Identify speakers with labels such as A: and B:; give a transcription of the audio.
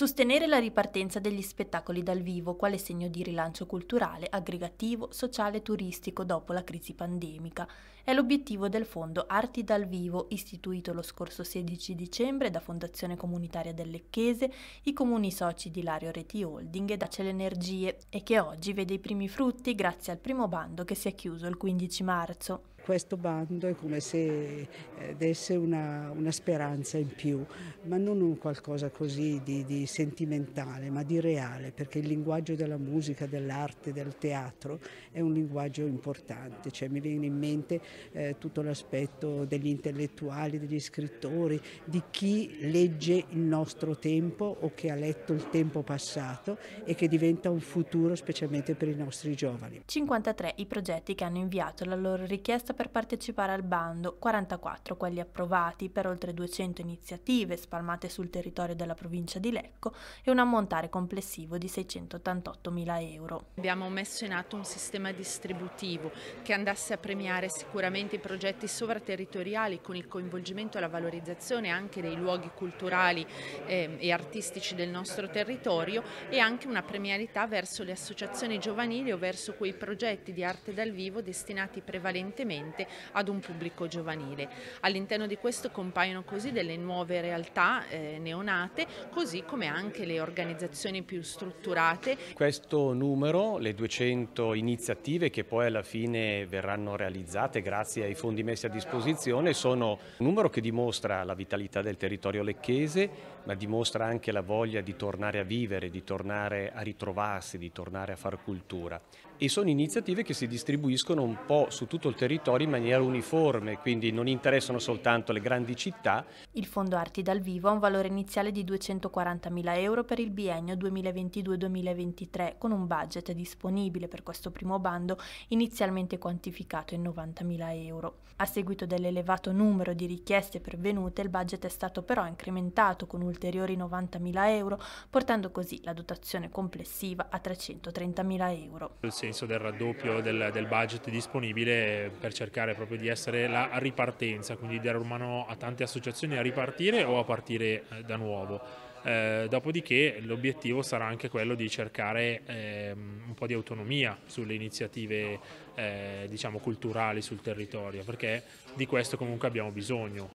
A: Sostenere la ripartenza degli spettacoli dal vivo quale segno di rilancio culturale, aggregativo, sociale e turistico dopo la crisi pandemica è l'obiettivo del fondo Arti dal Vivo, istituito lo scorso 16 dicembre da Fondazione Comunitaria del Lecchese, i comuni soci di Lario Reti Holding ed Acel Energie e che oggi vede i primi frutti grazie al primo bando che si è chiuso il 15 marzo.
B: Questo bando è come se eh, desse una, una speranza in più, ma non un qualcosa così di, di sentimentale, ma di reale, perché il linguaggio della musica, dell'arte, del teatro è un linguaggio importante. Cioè, mi viene in mente eh, tutto l'aspetto degli intellettuali, degli scrittori, di chi legge il nostro tempo o che ha letto il tempo passato e che diventa un futuro specialmente per i nostri giovani.
A: 53 i progetti che hanno inviato la loro richiesta richiesta per partecipare al bando, 44 quelli approvati per oltre 200 iniziative spalmate sul territorio della provincia di Lecco
C: e un ammontare complessivo di 688 mila euro. Abbiamo messo in atto un sistema distributivo che andasse a premiare sicuramente i progetti sovraterritoriali con il coinvolgimento e la valorizzazione anche dei luoghi culturali ehm, e artistici del nostro territorio e anche una premialità verso le associazioni giovanili o verso quei progetti di arte dal vivo destinati prevalentemente differente ad un pubblico giovanile. All'interno di questo compaiono così delle nuove realtà eh, neonate, così come anche le organizzazioni più strutturate.
D: Questo numero, le 200 iniziative che poi alla fine verranno realizzate grazie ai fondi messi a disposizione, sono un numero che dimostra la vitalità del territorio lecchese, ma dimostra anche la voglia di tornare a vivere, di tornare a ritrovarsi, di tornare a far cultura. E sono iniziative che si distribuiscono un po' su tutto il territorio territori in maniera uniforme, quindi non interessano soltanto le grandi città.
A: Il Fondo Arti dal Vivo ha un valore iniziale di 240.000 euro per il biennio 2022-2023, con un budget disponibile per questo primo bando inizialmente quantificato in 90.000 euro. A seguito dell'elevato numero di richieste pervenute, il budget è stato però incrementato con ulteriori 90.000 euro, portando così la dotazione complessiva a 330.000 euro.
E: Il senso del raddoppio del, del budget disponibile per cercare proprio di essere la ripartenza, quindi dare una mano a tante associazioni a ripartire o a partire eh, da nuovo. Eh, dopodiché l'obiettivo sarà anche quello di cercare ehm, un po' di autonomia sulle iniziative eh, diciamo, culturali sul territorio, perché di questo comunque abbiamo bisogno.